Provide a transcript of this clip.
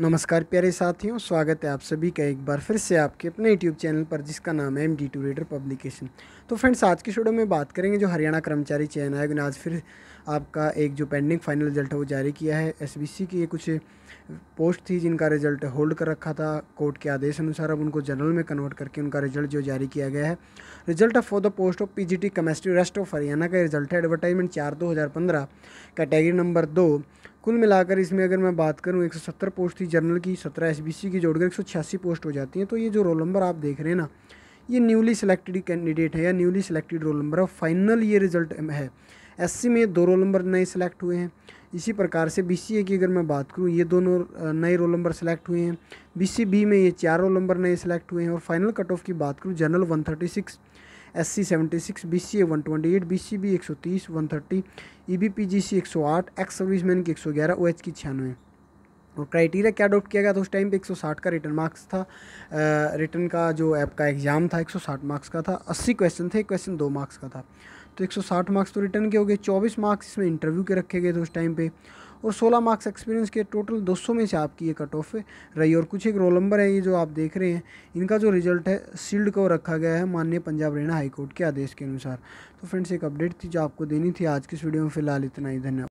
नमस्कार प्यारे साथियों स्वागत है आप सभी का एक बार फिर से आपके अपने यूट्यूब चैनल पर जिसका नाम है M D two reader publication तो फ्रेंड्स आज के शोडो में बात करेंगे जो हरियाणा कर्मचारी चयन आयोग ने आज फिर आपका एक जो पेंडिंग फाइनल रिजल्ट है वो जारी किया है एस बी सी की ये कुछ पोस्ट थी जिनका रिजल्ट होल्ड कर रखा था कोर्ट के आदेश अनुसार अब उनको जनरल में कन्वर्ट करके उनका रिजल्ट जो जारी किया गया है result of for the post of P G T chemistry rest of Haryana का रिजल्ट है एडवर्टाइजमेंट चार दो हज़ार पंद्रह कैटेगरी नंबर दो कुल मिलाकर इसमें अगर मैं बात करूं 170 पोस्ट थी जनरल की 17 एसबीसी की जोड़कर एक पोस्ट हो जाती हैं तो ये जो रोल नंबर आप देख रहे हैं ना ये न्यूली सिलेक्टेड कैंडिडेट है या न्यूली सिलेक्टेड रोल नंबर है फाइनल ये रिजल्ट है एस में दो रोल नंबर नए सेलेक्ट हुए हैं इसी प्रकार से बी की अगर मैं बात करूँ ये दोनों नए रोल नंबर सेलेक्ट हुए हैं बी में ये चार रोल नंबर नए सेलेक्ट हुए हैं और फाइनल कट ऑफ की बात करूँ general one S C seventy six B C A one twenty eight B C B एक सौ तीस one thirty E B P G C एक सौ आठ एक्स सर्विस मैन की एक सौ ग्यारह ओ एच की छियानवे और क्राइटेरिया क्या अडोप्ट किया गया था उस टाइम पे 160 का रिटर्न मार्क्स था रिटर्न का जो ऐप का एग्ज़ाम था 160 मार्क्स का था 80 क्वेश्चन थे क्वेश्चन दो मार्क्स का था तो 160 मार्क्स तो रिटर्न के हो गए 24 मार्क्स इसमें इंटरव्यू के रखे गए थे उस टाइम पे और 16 मार्क्स एक्सपीरियंस के टोटल 200 में से आपकी ये कट ऑफ रही और कुछ एक रोल नंबर है ये जो आप देख रहे हैं इनका जो रिजल्ट है सील्ड को रखा गया है माननीय पंजाब हरियाणा हाईकोर्ट के आदेश के अनुसार तो फ्रेंड्स एक अपडेट थी जो आपको देनी थी आज की इस वीडियो में फिलहाल इतना ही धन्यवाद